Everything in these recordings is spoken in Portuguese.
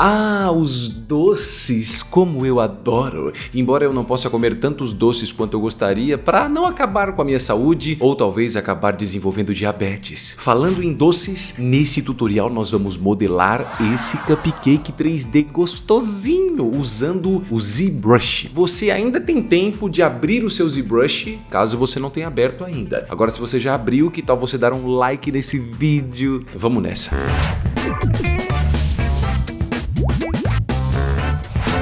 Ah, os doces, como eu adoro! Embora eu não possa comer tantos doces quanto eu gostaria para não acabar com a minha saúde ou talvez acabar desenvolvendo diabetes. Falando em doces, nesse tutorial nós vamos modelar esse cupcake 3D gostosinho usando o ZBrush. Você ainda tem tempo de abrir o seu ZBrush, caso você não tenha aberto ainda. Agora se você já abriu, que tal você dar um like nesse vídeo? Vamos nessa!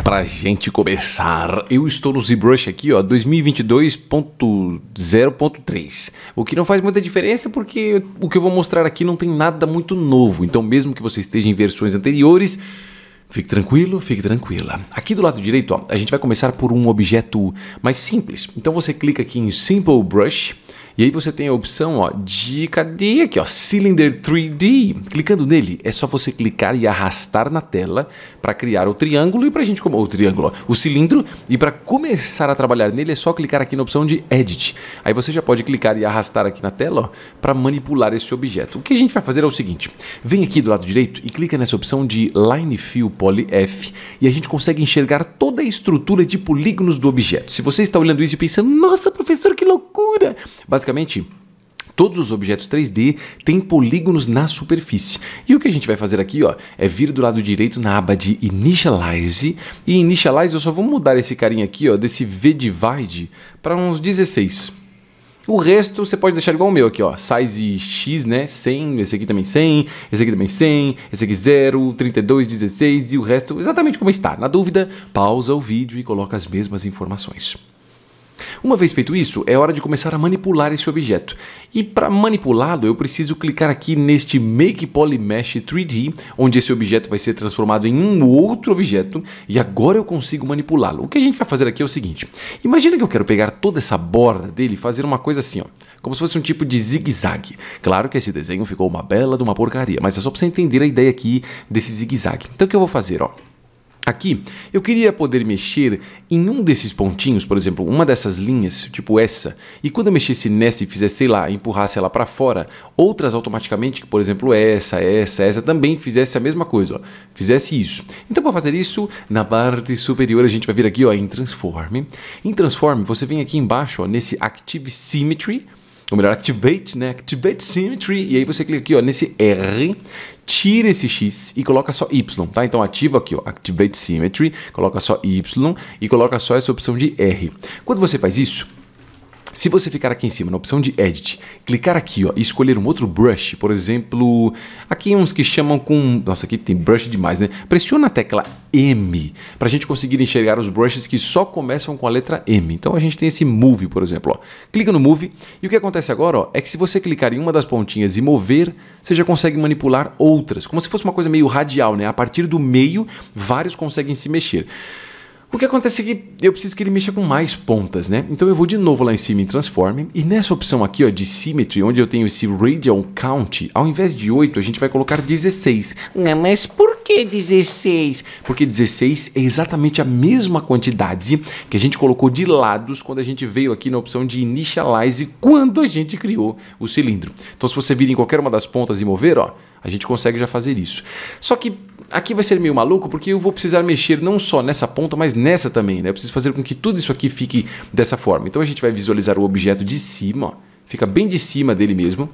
pra gente começar, eu estou no ZBrush aqui, ó, 2022.0.3. O que não faz muita diferença porque o que eu vou mostrar aqui não tem nada muito novo. Então, mesmo que você esteja em versões anteriores, Fique tranquilo, fique tranquila. Aqui do lado direito, ó, a gente vai começar por um objeto mais simples. Então você clica aqui em Simple Brush e aí você tem a opção ó, de cadê aqui, ó, Cylinder 3D. Clicando nele, é só você clicar e arrastar na tela para criar o triângulo e para a gente como o triângulo, ó, o cilindro e para começar a trabalhar nele é só clicar aqui na opção de Edit. Aí você já pode clicar e arrastar aqui na tela para manipular esse objeto. O que a gente vai fazer é o seguinte: vem aqui do lado direito e clica nessa opção de Line Fill Poly F e a gente consegue enxergar toda a estrutura de polígonos do objeto. Se você está olhando isso e pensando, nossa professor, que loucura! Basicamente basicamente, todos os objetos 3D têm polígonos na superfície. E o que a gente vai fazer aqui ó, é vir do lado direito na aba de Initialize. E Initialize eu só vou mudar esse carinha aqui, ó, desse V-Divide, para uns 16. O resto você pode deixar igual o meu aqui, ó. Size X, né? 100, esse aqui também 100, esse aqui também 100, esse aqui 0, 32, 16 e o resto exatamente como está. Na dúvida, pausa o vídeo e coloca as mesmas informações. Uma vez feito isso, é hora de começar a manipular esse objeto. E para manipulá-lo, eu preciso clicar aqui neste Make Poly Mesh 3D, onde esse objeto vai ser transformado em um outro objeto, e agora eu consigo manipulá-lo. O que a gente vai fazer aqui é o seguinte, imagina que eu quero pegar toda essa borda dele e fazer uma coisa assim, ó, como se fosse um tipo de zigue-zague. Claro que esse desenho ficou uma bela de uma porcaria, mas é só para você entender a ideia aqui desse zigue-zague. Então o que eu vou fazer, ó? Aqui eu queria poder mexer em um desses pontinhos, por exemplo, uma dessas linhas, tipo essa, e quando eu mexesse nessa e fizesse, sei lá, empurrasse ela para fora, outras automaticamente, por exemplo, essa, essa, essa, também fizesse a mesma coisa, ó, fizesse isso. Então para fazer isso, na parte superior a gente vai vir aqui ó, em Transform. Em Transform você vem aqui embaixo ó, nesse Active Symmetry, ou melhor, Activate, né? Activate Symmetry, e aí você clica aqui ó, nesse R, tira esse X e coloca só Y, tá? Então ativa aqui, ó, Activate Symmetry, coloca só Y e coloca só essa opção de R. Quando você faz isso, se você ficar aqui em cima na opção de Edit, clicar aqui ó, e escolher um outro brush, por exemplo, aqui uns que chamam com... Nossa, aqui tem brush demais, né? Pressiona a tecla M para a gente conseguir enxergar os brushes que só começam com a letra M. Então a gente tem esse Move, por exemplo. Ó. Clica no Move e o que acontece agora ó, é que se você clicar em uma das pontinhas e mover, você já consegue manipular outras, como se fosse uma coisa meio radial, né? A partir do meio, vários conseguem se mexer. O que acontece é que eu preciso que ele mexa com mais pontas, né? Então eu vou de novo lá em cima em Transform, e nessa opção aqui ó, de Symmetry, onde eu tenho esse Radial Count, ao invés de 8, a gente vai colocar 16. Não, mas por que 16? Porque 16 é exatamente a mesma quantidade que a gente colocou de lados quando a gente veio aqui na opção de Initialize, quando a gente criou o cilindro. Então se você vir em qualquer uma das pontas e mover, ó, a gente consegue já fazer isso. Só que aqui vai ser meio maluco porque eu vou precisar mexer não só nessa ponta, mas nessa também. Né? Eu preciso fazer com que tudo isso aqui fique dessa forma. Então a gente vai visualizar o objeto de cima, ó. fica bem de cima dele mesmo.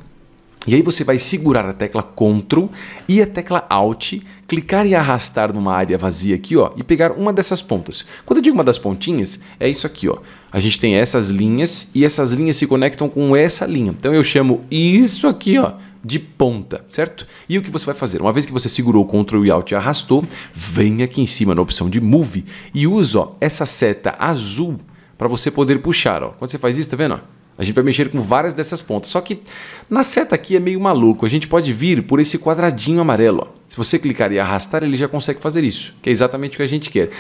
E aí você vai segurar a tecla Ctrl e a tecla Alt, clicar e arrastar numa área vazia aqui, ó, e pegar uma dessas pontas. Quando eu digo uma das pontinhas, é isso aqui, ó. A gente tem essas linhas e essas linhas se conectam com essa linha. Então eu chamo isso aqui, ó, de ponta, certo? E o que você vai fazer? Uma vez que você segurou o Ctrl e Alt e arrastou, vem aqui em cima na opção de Move e usa ó, essa seta azul para você poder puxar. Ó. Quando você faz isso, tá vendo? Ó? A gente vai mexer com várias dessas pontas. Só que na seta aqui é meio maluco. A gente pode vir por esse quadradinho amarelo. Ó. Se você clicar e arrastar, ele já consegue fazer isso, que é exatamente o que a gente quer.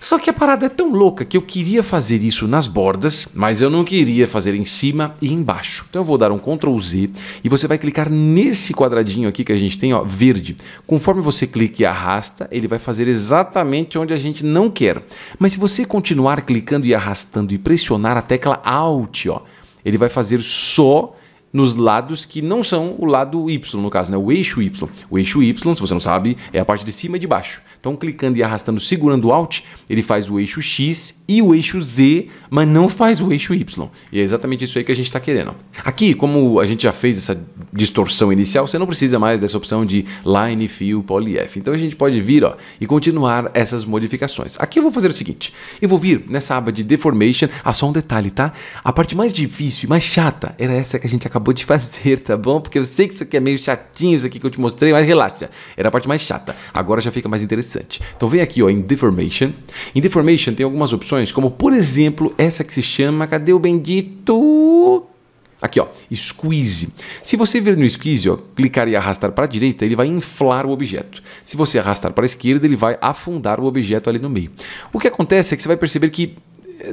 Só que a parada é tão louca que eu queria fazer isso nas bordas, mas eu não queria fazer em cima e embaixo. Então eu vou dar um Ctrl Z e você vai clicar nesse quadradinho aqui que a gente tem, ó, verde. Conforme você clica e arrasta, ele vai fazer exatamente onde a gente não quer. Mas se você continuar clicando e arrastando e pressionar a tecla Alt, ó, ele vai fazer só nos lados que não são o lado Y, no caso, né? o eixo Y. O eixo Y, se você não sabe, é a parte de cima e de baixo. Então, clicando e arrastando, segurando o Alt, ele faz o eixo X e o eixo Z, mas não faz o eixo Y. E é exatamente isso aí que a gente está querendo. Aqui, como a gente já fez essa distorção inicial, você não precisa mais dessa opção de line, fio, polyf. Então a gente pode vir ó, e continuar essas modificações. Aqui eu vou fazer o seguinte, eu vou vir nessa aba de deformation, ah, só um detalhe, tá? A parte mais difícil e mais chata era essa que a gente acabou de fazer, tá bom? Porque eu sei que isso aqui é meio chatinho, isso aqui que eu te mostrei, mas relaxa, era a parte mais chata. Agora já fica mais interessante. Então vem aqui ó, em deformation. Em deformation tem algumas opções, como por exemplo essa que se chama, cadê o bendito? Aqui, ó, squeeze. Se você vir no squeeze, ó, clicar e arrastar para a direita, ele vai inflar o objeto. Se você arrastar para a esquerda, ele vai afundar o objeto ali no meio. O que acontece é que você vai perceber que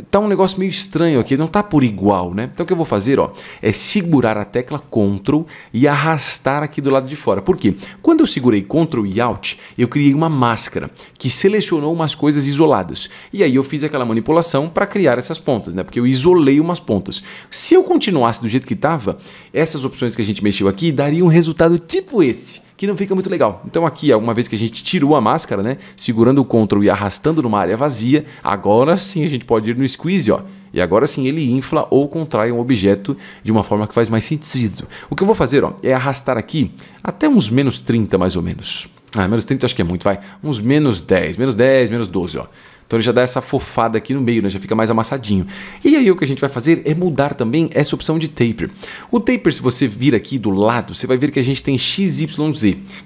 tá um negócio meio estranho aqui, não tá por igual, né? Então o que eu vou fazer, ó, é segurar a tecla Ctrl e arrastar aqui do lado de fora. Por quê? Quando eu segurei Ctrl e Alt, eu criei uma máscara que selecionou umas coisas isoladas. E aí eu fiz aquela manipulação para criar essas pontas, né? Porque eu isolei umas pontas. Se eu continuasse do jeito que estava, essas opções que a gente mexeu aqui dariam um resultado tipo esse que não fica muito legal. Então aqui, uma vez que a gente tirou a máscara, né, segurando o Ctrl e arrastando numa área vazia, agora sim a gente pode ir no squeeze, ó. E agora sim ele infla ou contrai um objeto de uma forma que faz mais sentido. O que eu vou fazer, ó, é arrastar aqui até uns menos 30 mais ou menos. Ah, menos 30 acho que é muito, vai. Uns menos 10, menos 10, menos 12, ó. Então ele já dá essa fofada aqui no meio, né? já fica mais amassadinho. E aí o que a gente vai fazer é mudar também essa opção de taper. O taper, se você vir aqui do lado, você vai ver que a gente tem XYZ.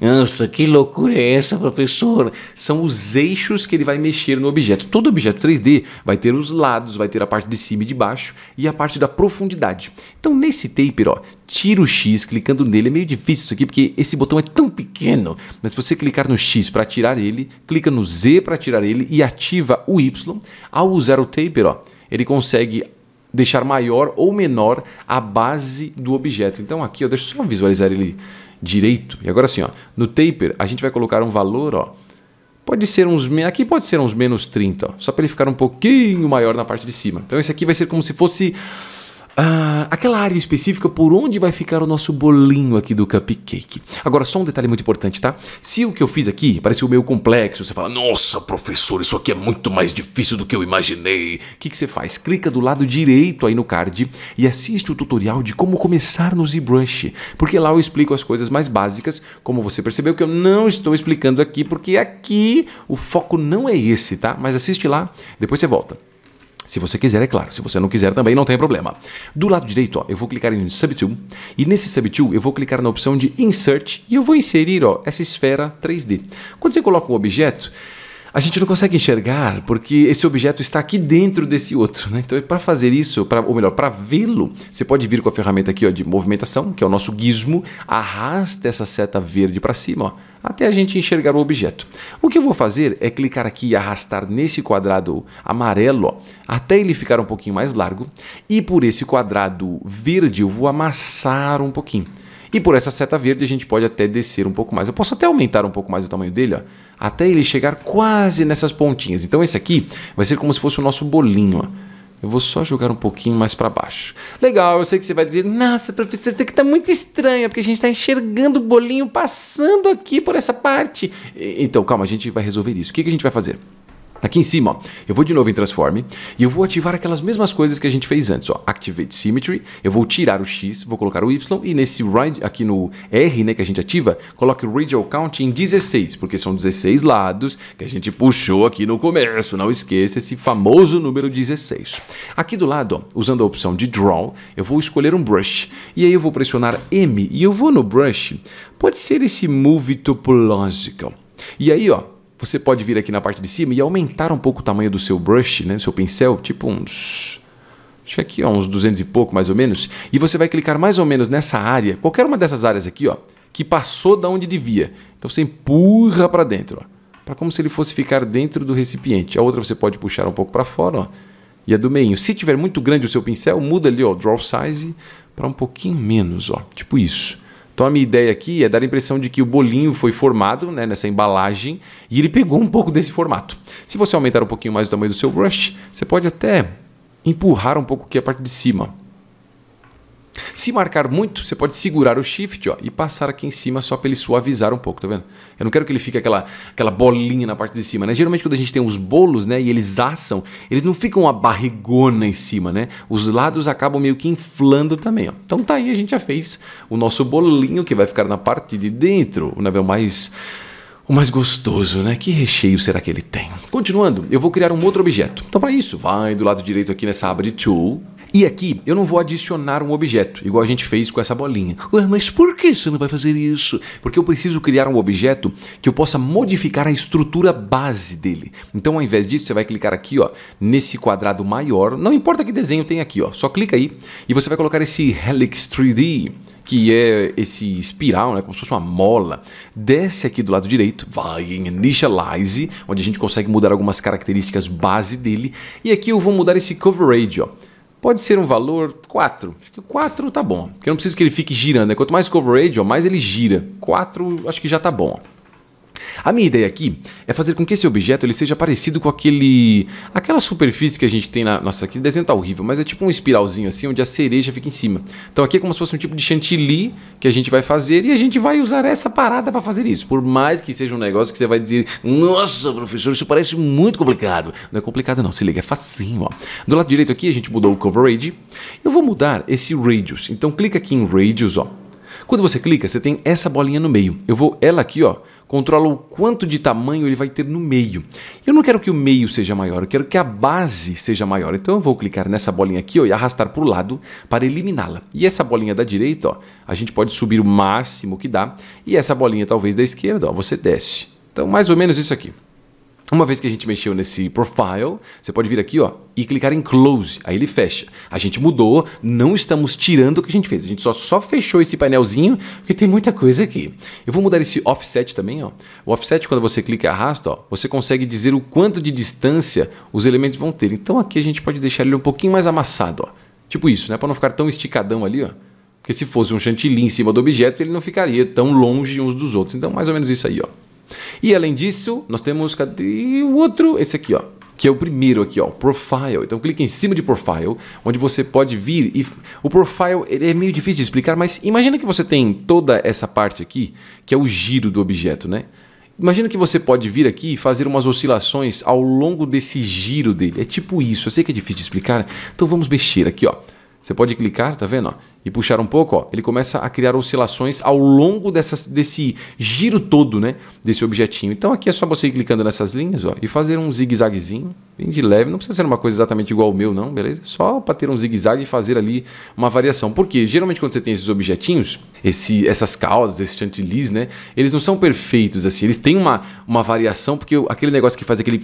Nossa, que loucura é essa, professor? São os eixos que ele vai mexer no objeto. Todo objeto 3D vai ter os lados, vai ter a parte de cima e de baixo e a parte da profundidade. Então nesse taper, ó, tira o X clicando nele. É meio difícil isso aqui porque esse botão é tão pequeno, mas se você clicar no X para tirar ele, clica no Z para tirar ele e ativa o Y, ao usar o taper, ó, ele consegue deixar maior ou menor a base do objeto. Então aqui, ó, deixa eu só visualizar ele direito. E agora assim, ó, no taper a gente vai colocar um valor, ó, pode ser uns aqui pode ser uns menos 30, ó, só para ele ficar um pouquinho maior na parte de cima. Então esse aqui vai ser como se fosse ah, aquela área específica por onde vai ficar o nosso bolinho aqui do cupcake. Agora, só um detalhe muito importante, tá? Se o que eu fiz aqui o meio complexo, você fala, nossa, professor, isso aqui é muito mais difícil do que eu imaginei. O que, que você faz? Clica do lado direito aí no card e assiste o tutorial de como começar no ZBrush, porque lá eu explico as coisas mais básicas, como você percebeu que eu não estou explicando aqui, porque aqui o foco não é esse, tá? Mas assiste lá, depois você volta. Se você quiser, é claro. Se você não quiser também, não tem problema. Do lado direito, ó, eu vou clicar em Subtool. E nesse Subtool, eu vou clicar na opção de Insert. E eu vou inserir ó, essa esfera 3D. Quando você coloca um objeto, a gente não consegue enxergar porque esse objeto está aqui dentro desse outro. Né? Então, para fazer isso, pra, ou melhor, para vê-lo, você pode vir com a ferramenta aqui ó, de movimentação, que é o nosso gizmo, arrasta essa seta verde para cima, ó, até a gente enxergar o objeto. O que eu vou fazer é clicar aqui e arrastar nesse quadrado amarelo, ó, até ele ficar um pouquinho mais largo, e por esse quadrado verde eu vou amassar um pouquinho. E por essa seta verde a gente pode até descer um pouco mais. Eu posso até aumentar um pouco mais o tamanho dele, ó, até ele chegar quase nessas pontinhas. Então esse aqui vai ser como se fosse o nosso bolinho. Ó. Eu vou só jogar um pouquinho mais para baixo. Legal, eu sei que você vai dizer, nossa, professor, isso aqui está muito estranho, é porque a gente está enxergando o bolinho passando aqui por essa parte. Então, calma, a gente vai resolver isso. O que a gente vai fazer? Aqui em cima, ó, eu vou de novo em Transform e eu vou ativar aquelas mesmas coisas que a gente fez antes. Ó. Activate Symmetry, eu vou tirar o X, vou colocar o Y e nesse ride, aqui no R né, que a gente ativa, coloque o Radial Count em 16, porque são 16 lados que a gente puxou aqui no começo. Não esqueça esse famoso número 16. Aqui do lado, ó, usando a opção de Draw, eu vou escolher um Brush e aí eu vou pressionar M e eu vou no Brush. Pode ser esse Move Topological. E aí, ó, você pode vir aqui na parte de cima e aumentar um pouco o tamanho do seu brush, né, do seu pincel, tipo uns acho que aqui ó, uns 200 e pouco mais ou menos, e você vai clicar mais ou menos nessa área, qualquer uma dessas áreas aqui, ó, que passou da onde devia. Então você empurra para dentro, para como se ele fosse ficar dentro do recipiente. A outra você pode puxar um pouco para fora, ó, e a do meio. Se tiver muito grande o seu pincel, muda ali, ó, draw size para um pouquinho menos, ó, tipo isso. Então a minha ideia aqui é dar a impressão de que o bolinho foi formado né, nessa embalagem e ele pegou um pouco desse formato. Se você aumentar um pouquinho mais o tamanho do seu brush, você pode até empurrar um pouco aqui a parte de cima. Se marcar muito, você pode segurar o shift ó, e passar aqui em cima só para ele suavizar um pouco, tá vendo? Eu não quero que ele fique aquela, aquela bolinha na parte de cima, né? Geralmente quando a gente tem os bolos, né, e eles assam, eles não ficam uma barrigona em cima, né? Os lados acabam meio que inflando também, ó. Então tá aí, a gente já fez o nosso bolinho que vai ficar na parte de dentro, o navel mais... O mais gostoso, né? Que recheio será que ele tem? Continuando, eu vou criar um outro objeto. Então, para isso, vai do lado direito aqui nessa aba de Tool, e aqui eu não vou adicionar um objeto, igual a gente fez com essa bolinha. Ué, mas por que você não vai fazer isso? Porque eu preciso criar um objeto que eu possa modificar a estrutura base dele. Então, ao invés disso, você vai clicar aqui, ó, nesse quadrado maior. Não importa que desenho tem aqui, ó. Só clica aí e você vai colocar esse Helix 3D que é esse espiral, né, como se fosse uma mola, desce aqui do lado direito, vai em Initialize, onde a gente consegue mudar algumas características base dele, e aqui eu vou mudar esse Coverage, ó. Pode ser um valor 4. Acho que 4 tá bom. Porque eu não preciso que ele fique girando. Né? Quanto mais coverage, ó, mais ele gira. 4 acho que já tá bom. Ó. A minha ideia aqui é fazer com que esse objeto ele seja parecido com aquele aquela superfície que a gente tem na nossa aqui, o desenho tá horrível, mas é tipo um espiralzinho assim onde a cereja fica em cima. Então aqui é como se fosse um tipo de chantilly que a gente vai fazer e a gente vai usar essa parada para fazer isso. Por mais que seja um negócio que você vai dizer: "Nossa, professor, isso parece muito complicado". Não é complicado não, se liga, é facinho, ó. Do lado direito aqui a gente mudou o coverage. Eu vou mudar esse radius. Então clica aqui em radius, ó. Quando você clica, você tem essa bolinha no meio. Eu vou, ela aqui, ó, controla o quanto de tamanho ele vai ter no meio. Eu não quero que o meio seja maior, eu quero que a base seja maior. Então eu vou clicar nessa bolinha aqui ó, e arrastar para o lado para eliminá-la. E essa bolinha da direita, ó, a gente pode subir o máximo que dá. E essa bolinha talvez da esquerda, ó, você desce. Então mais ou menos isso aqui. Uma vez que a gente mexeu nesse profile, você pode vir aqui ó, e clicar em close, aí ele fecha. A gente mudou, não estamos tirando o que a gente fez, a gente só, só fechou esse painelzinho, porque tem muita coisa aqui. Eu vou mudar esse offset também. Ó. O offset, quando você clica e arrasta, ó, você consegue dizer o quanto de distância os elementos vão ter. Então aqui a gente pode deixar ele um pouquinho mais amassado, ó. tipo isso, né? para não ficar tão esticadão ali. Ó. Porque se fosse um chantilly em cima do objeto, ele não ficaria tão longe uns dos outros. Então mais ou menos isso aí. ó. E além disso, nós temos cadê o outro? Esse aqui, ó que é o primeiro aqui, ó, profile. Então clique em cima de profile, onde você pode vir e o profile ele é meio difícil de explicar, mas imagina que você tem toda essa parte aqui, que é o giro do objeto, né? Imagina que você pode vir aqui e fazer umas oscilações ao longo desse giro dele. É tipo isso. Eu sei que é difícil de explicar, então vamos mexer aqui, ó. Você pode clicar, tá vendo? Ó, e puxar um pouco, ó, ele começa a criar oscilações ao longo dessa, desse giro todo, né? Desse objetinho. Então aqui é só você ir clicando nessas linhas, ó, e fazer um zigue-zaguezinho, bem de leve. Não precisa ser uma coisa exatamente igual ao meu, não, beleza? Só para ter um zigue-zague e fazer ali uma variação. Porque geralmente quando você tem esses objetinhos, esse, essas caudas, esses chantilis, né? Eles não são perfeitos assim. Eles têm uma, uma variação, porque aquele negócio que faz aquele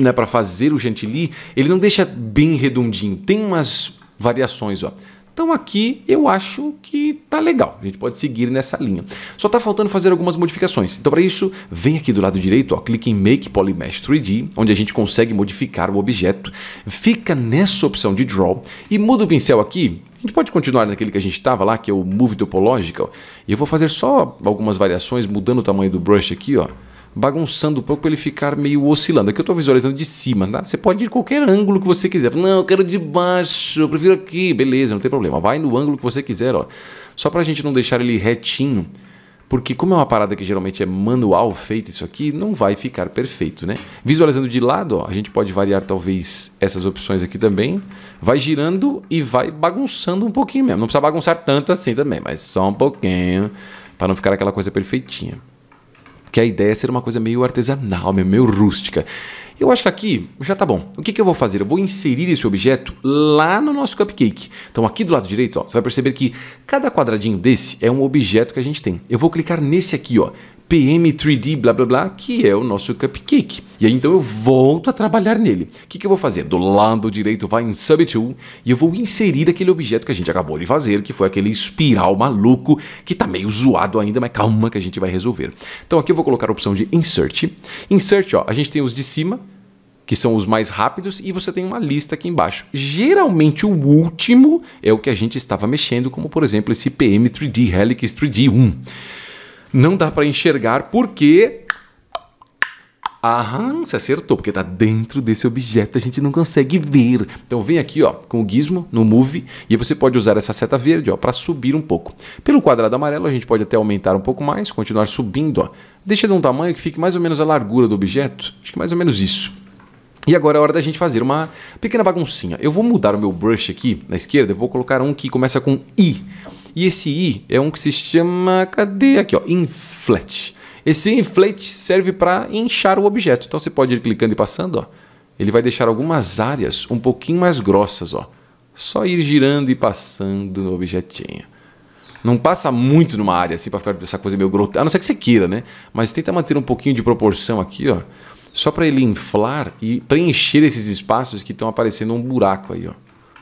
né, para fazer o chantilly, ele não deixa bem redondinho. Tem umas variações. Ó. Então aqui eu acho que tá legal. A gente pode seguir nessa linha. Só tá faltando fazer algumas modificações. Então para isso, vem aqui do lado direito, ó, clique em Make Polymesh 3D, onde a gente consegue modificar o objeto. Fica nessa opção de Draw e muda o pincel aqui. A gente pode continuar naquele que a gente estava lá, que é o Move Topological. E eu vou fazer só algumas variações, mudando o tamanho do brush aqui, ó bagunçando um pouco para ele ficar meio oscilando. Aqui eu estou visualizando de cima, tá? Você pode ir qualquer ângulo que você quiser. Não, eu quero de baixo, eu prefiro aqui. Beleza, não tem problema. Vai no ângulo que você quiser, ó. Só para a gente não deixar ele retinho, porque como é uma parada que geralmente é manual feita isso aqui, não vai ficar perfeito, né? Visualizando de lado, ó, a gente pode variar talvez essas opções aqui também. Vai girando e vai bagunçando um pouquinho mesmo. Não precisa bagunçar tanto assim também, mas só um pouquinho para não ficar aquela coisa perfeitinha. Porque a ideia é ser uma coisa meio artesanal, meio rústica. Eu acho que aqui já tá bom. O que, que, eu vou fazer? Eu vou inserir esse objeto lá no nosso cupcake. Então aqui do lado direito, ó, você vai perceber que cada quadradinho desse é um objeto que a gente tem. Eu vou clicar nesse aqui, ó. PM3D, blá blá blá, que é o nosso cupcake. E aí então eu volto a trabalhar nele. O que, que eu vou fazer? Do lado direito vai em Tool e eu vou inserir aquele objeto que a gente acabou de fazer, que foi aquele espiral maluco, que tá meio zoado ainda, mas calma que a gente vai resolver. Então aqui eu vou colocar a opção de Insert. Insert, ó, a gente tem os de cima, que são os mais rápidos, e você tem uma lista aqui embaixo. Geralmente o último é o que a gente estava mexendo, como por exemplo esse PM3D Helix 3D 1 não dá para enxergar porque Aham, você acertou, porque está dentro desse objeto, a gente não consegue ver. Então vem aqui ó, com o gizmo no Move e você pode usar essa seta verde ó, para subir um pouco. Pelo quadrado amarelo a gente pode até aumentar um pouco mais, continuar subindo. Ó. Deixa de um tamanho que fique mais ou menos a largura do objeto, acho que é mais ou menos isso. E agora é hora da gente fazer uma pequena baguncinha. Eu vou mudar o meu brush aqui na esquerda, eu vou colocar um que começa com I. E esse I é um que se chama. Cadê? Aqui, ó. Inflate. Esse inflate serve para inchar o objeto. Então você pode ir clicando e passando, ó. Ele vai deixar algumas áreas um pouquinho mais grossas, ó. Só ir girando e passando no objetinho. Não passa muito numa área assim para ficar essa coisa meio grotesca, a não ser que você queira, né? Mas tenta manter um pouquinho de proporção aqui, ó, só para ele inflar e preencher esses espaços que estão aparecendo um buraco aí, ó.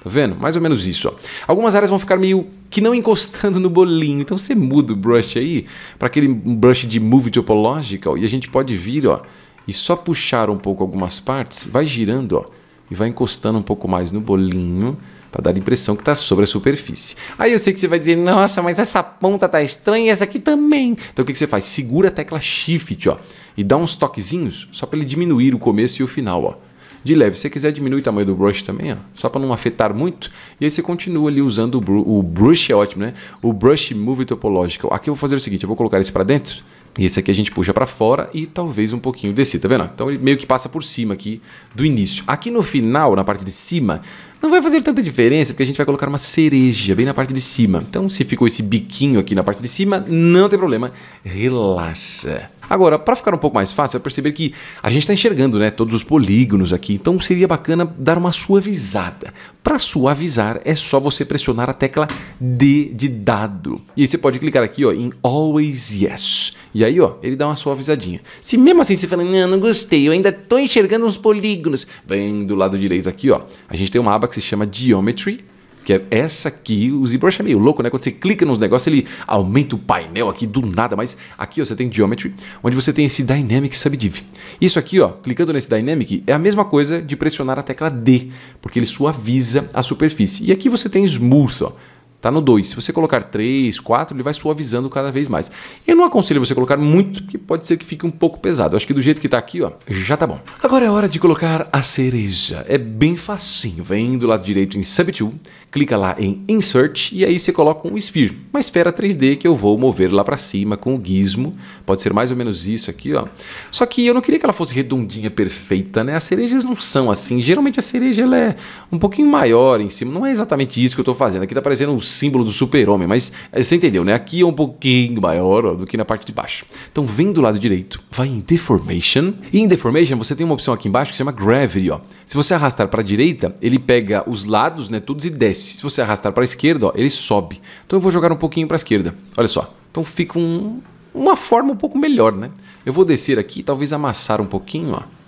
Tá vendo? Mais ou menos isso. Ó. Algumas áreas vão ficar meio que não encostando no bolinho. Então você muda o brush aí para aquele brush de Move Topological e a gente pode vir ó, e só puxar um pouco algumas partes, vai girando ó, e vai encostando um pouco mais no bolinho para dar a impressão que está sobre a superfície. Aí eu sei que você vai dizer, nossa, mas essa ponta tá estranha e essa aqui também. Então o que, que você faz? Segura a tecla Shift ó, e dá uns toquezinhos só para ele diminuir o começo e o final. Ó de leve. Se você quiser diminuir o tamanho do brush também, ó, só para não afetar muito, e aí você continua ali usando o, br o brush, é ótimo, né? O brush move topological. Aqui eu vou fazer o seguinte, eu vou colocar esse para dentro, e esse aqui a gente puxa para fora e talvez um pouquinho desse, tá vendo? Então ele meio que passa por cima aqui do início. Aqui no final, na parte de cima, não vai fazer tanta diferença porque a gente vai colocar uma cereja bem na parte de cima. Então se ficou esse biquinho aqui na parte de cima, não tem problema, relaxa. Agora, para ficar um pouco mais fácil, é perceber que a gente está enxergando né, todos os polígonos aqui, então seria bacana dar uma suavizada. Para suavizar, é só você pressionar a tecla D de dado. E aí você pode clicar aqui ó, em Always Yes. E aí ó, ele dá uma suavizadinha. Se mesmo assim você fala, não, não gostei, eu ainda estou enxergando uns polígonos, vem do lado direito aqui, ó, a gente tem uma aba que se chama Geometry que é essa aqui, o ZBrush é meio louco, né? Quando você clica nos negócios, ele aumenta o painel aqui do nada. Mas aqui ó, você tem Geometry, onde você tem esse Dynamic Subdiv. Isso aqui, ó, clicando nesse Dynamic, é a mesma coisa de pressionar a tecla D, porque ele suaviza a superfície. E aqui você tem Smooth, ó tá no 2. Se você colocar 3, 4, ele vai suavizando cada vez mais. Eu não aconselho você colocar muito, porque pode ser que fique um pouco pesado. Eu acho que do jeito que está aqui, ó, já tá bom. Agora é hora de colocar a cereja. É bem facinho. Vem do lado direito em Subtool, clica lá em Insert e aí você coloca um Sphere, uma esfera 3D que eu vou mover lá para cima com o gizmo. Pode ser mais ou menos isso aqui, ó. Só que eu não queria que ela fosse redondinha, perfeita, né? As cerejas não são assim. Geralmente a cereja ela é um pouquinho maior em cima. Não é exatamente isso que eu estou fazendo. Aqui está parecendo um símbolo do super-homem, mas eh, você entendeu, né? Aqui é um pouquinho maior ó, do que na parte de baixo. Então vem do lado direito, vai em Deformation, e em Deformation você tem uma opção aqui embaixo que se chama Gravity, ó. Se você arrastar para a direita, ele pega os lados, né, todos e desce. Se você arrastar para a esquerda, ó, ele sobe. Então eu vou jogar um pouquinho para a esquerda, olha só. Então fica um, uma forma um pouco melhor, né? Eu vou descer aqui, talvez amassar um pouquinho, ó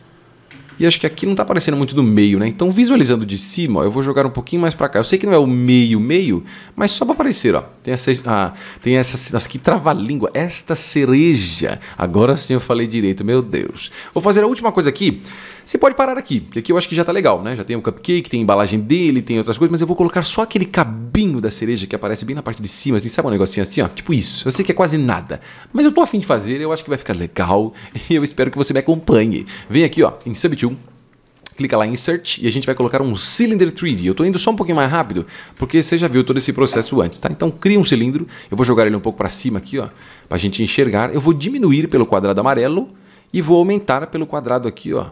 e acho que aqui não está aparecendo muito do meio, né? Então visualizando de cima, ó, eu vou jogar um pouquinho mais para cá. Eu sei que não é o meio, meio, mas só para aparecer, ó. Tem essa, ah, tem essa, nossa, que trava-língua, esta cereja. Agora sim eu falei direito, meu Deus. Vou fazer a última coisa aqui. Você pode parar aqui, porque aqui eu acho que já está legal, né? Já tem o cupcake, tem a embalagem dele, tem outras coisas, mas eu vou colocar só aquele cabinho da cereja que aparece bem na parte de cima, assim, sabe um negocinho assim, ó? Tipo isso. Eu sei que é quase nada, mas eu tô afim de fazer, eu acho que vai ficar legal e eu espero que você me acompanhe. Vem aqui, ó, em Subtune, clica lá em Insert e a gente vai colocar um Cylinder 3D. Eu estou indo só um pouquinho mais rápido, porque você já viu todo esse processo antes, tá? Então cria um cilindro, eu vou jogar ele um pouco para cima aqui, ó, para a gente enxergar. Eu vou diminuir pelo quadrado amarelo e vou aumentar pelo quadrado aqui, ó,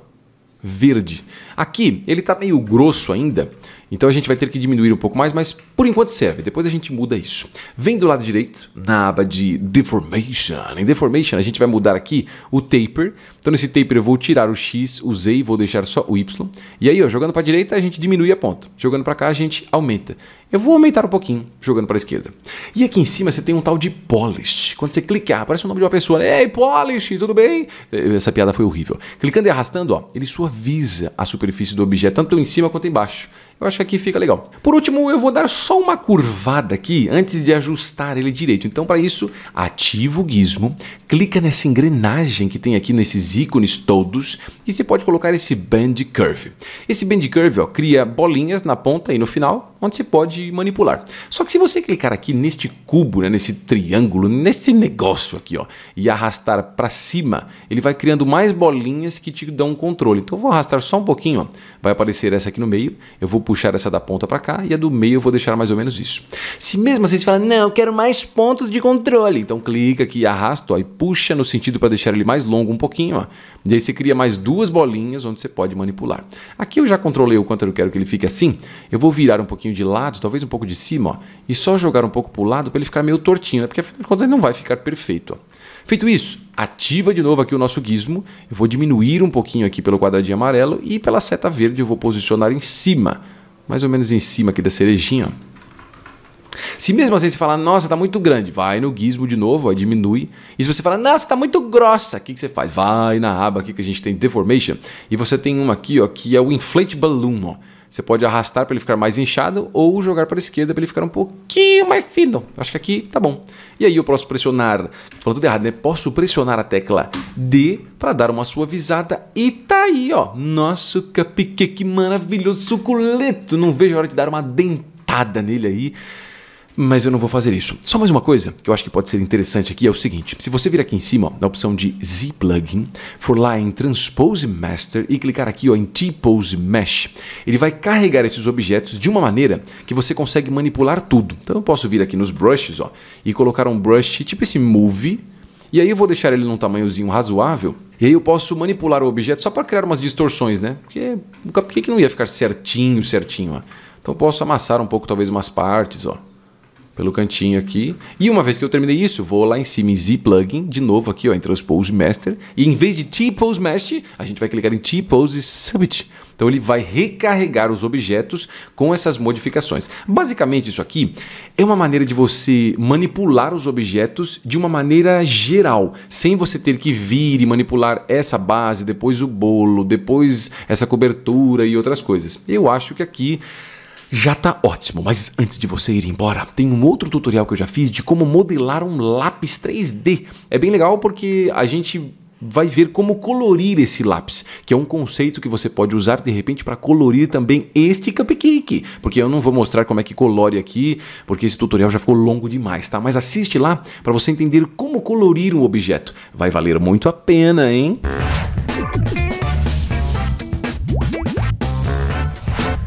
verde. Aqui ele está meio grosso ainda, então a gente vai ter que diminuir um pouco mais, mas por enquanto serve. Depois a gente muda isso. Vem do lado direito, na aba de Deformation. Em Deformation a gente vai mudar aqui o Taper. Então nesse Taper eu vou tirar o X, o Z e vou deixar só o Y. E aí, ó, jogando para a direita a gente diminui a ponta. Jogando para cá a gente aumenta. Eu vou aumentar um pouquinho, jogando para a esquerda. E aqui em cima você tem um tal de Polish. Quando você clicar, aparece ah, o nome de uma pessoa. Né? Ei, Polish, tudo bem? Eh, essa piada foi horrível. Clicando e arrastando, ó, ele suaviza a superfície do objeto, tanto em cima quanto embaixo. Eu acho que aqui fica legal. Por último, eu vou dar só uma curvada aqui antes de ajustar ele direito. Então, para isso, ativa o gizmo, clica nessa engrenagem que tem aqui nesses ícones todos e você pode colocar esse band curve. Esse band curve ó, cria bolinhas na ponta e no final onde você pode manipular. Só que se você clicar aqui neste cubo, né, nesse triângulo, nesse negócio aqui, ó, e arrastar para cima, ele vai criando mais bolinhas que te dão um controle. Então eu vou arrastar só um pouquinho, ó. vai aparecer essa aqui no meio, eu vou puxar essa da ponta para cá e a do meio eu vou deixar mais ou menos isso. Se mesmo assim você fala, não, eu quero mais pontos de controle, então clica aqui, arrasta ó, e puxa no sentido para deixar ele mais longo um pouquinho, ó. e aí você cria mais duas bolinhas onde você pode manipular. Aqui eu já controlei o quanto eu quero que ele fique assim, eu vou virar um pouquinho pouquinho de lado, talvez um pouco de cima, ó, e só jogar um pouco para o lado para ele ficar meio tortinho, né? porque afinal de contas ele não vai ficar perfeito. Ó. Feito isso, ativa de novo aqui o nosso gizmo, eu vou diminuir um pouquinho aqui pelo quadradinho amarelo e pela seta verde eu vou posicionar em cima, mais ou menos em cima aqui da cerejinha. Ó. Se mesmo assim você falar, nossa, está muito grande, vai no gizmo de novo, ó, diminui. E se você falar, nossa, está muito grossa, o que, que você faz? Vai na aba aqui que a gente tem Deformation. E você tem uma aqui ó, que é o Inflate Balloon. Ó. Você pode arrastar para ele ficar mais inchado ou jogar para a esquerda para ele ficar um pouquinho mais fino. Acho que aqui tá bom. E aí eu posso pressionar, falando tudo errado, né? Posso pressionar a tecla D para dar uma suavizada e tá aí, ó. Nosso cupcake maravilhoso, suculento. Não vejo a hora de dar uma dentada nele aí mas eu não vou fazer isso. Só mais uma coisa que eu acho que pode ser interessante aqui é o seguinte: se você vir aqui em cima, ó, na opção de Z Plugin, for lá em Transpose Master e clicar aqui ó, em T-Pose Mesh, ele vai carregar esses objetos de uma maneira que você consegue manipular tudo. Então eu posso vir aqui nos brushes ó, e colocar um brush tipo esse Move, e aí eu vou deixar ele num tamanhozinho razoável. E aí eu posso manipular o objeto só para criar umas distorções, né? Porque por que, não ia ficar certinho, certinho? Ó? Então eu posso amassar um pouco, talvez umas partes, ó pelo cantinho aqui. E uma vez que eu terminei isso, vou lá em cima em Z plugin, de novo aqui, ó, em Transpose Master. E em vez de T-Pose Mesh, a gente vai clicar em T-Pose Submit. Então ele vai recarregar os objetos com essas modificações. Basicamente isso aqui é uma maneira de você manipular os objetos de uma maneira geral, sem você ter que vir e manipular essa base, depois o bolo, depois essa cobertura e outras coisas. Eu acho que aqui já tá ótimo, mas antes de você ir embora, tem um outro tutorial que eu já fiz de como modelar um lápis 3D. É bem legal porque a gente vai ver como colorir esse lápis, que é um conceito que você pode usar de repente para colorir também este cupcake, porque eu não vou mostrar como é que colore aqui, porque esse tutorial já ficou longo demais, tá? Mas assiste lá para você entender como colorir um objeto. Vai valer muito a pena, hein?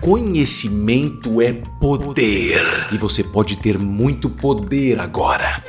Conhecimento é poder. E você pode ter muito poder agora.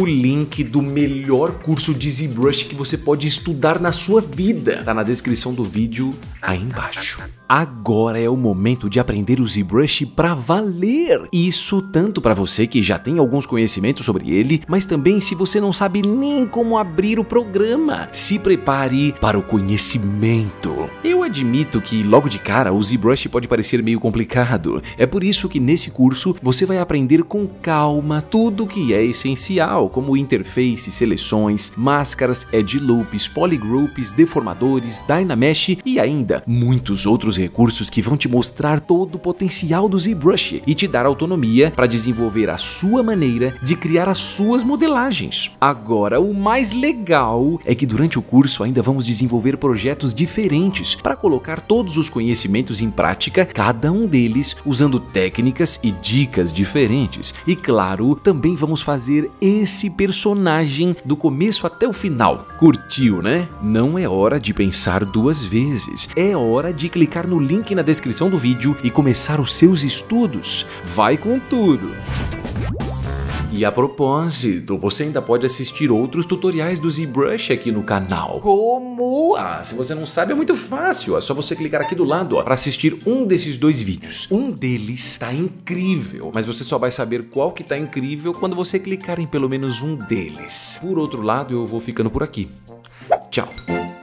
o link do melhor curso de ZBrush que você pode estudar na sua vida. Tá na descrição do vídeo aí embaixo. Agora é o momento de aprender o ZBrush para valer. Isso tanto para você que já tem alguns conhecimentos sobre ele, mas também se você não sabe nem como abrir o programa. Se prepare para o conhecimento. Eu admito que logo de cara o ZBrush pode parecer meio complicado. É por isso que nesse curso você vai aprender com calma tudo que é essencial como interface, seleções, máscaras, edge loops, polygroups, deformadores, Dynamesh e ainda muitos outros recursos que vão te mostrar todo o potencial do ZBrush e te dar autonomia para desenvolver a sua maneira de criar as suas modelagens. Agora, o mais legal é que durante o curso ainda vamos desenvolver projetos diferentes para colocar todos os conhecimentos em prática, cada um deles usando técnicas e dicas diferentes. E claro, também vamos fazer esse esse personagem do começo até o final. Curtiu, né? Não é hora de pensar duas vezes. É hora de clicar no link na descrição do vídeo e começar os seus estudos. Vai com tudo! E a propósito, você ainda pode assistir outros tutoriais do ZBrush aqui no canal. Como? Ah, se você não sabe é muito fácil, é só você clicar aqui do lado para assistir um desses dois vídeos. Um deles está incrível, mas você só vai saber qual que está incrível quando você clicar em pelo menos um deles. Por outro lado, eu vou ficando por aqui. Tchau!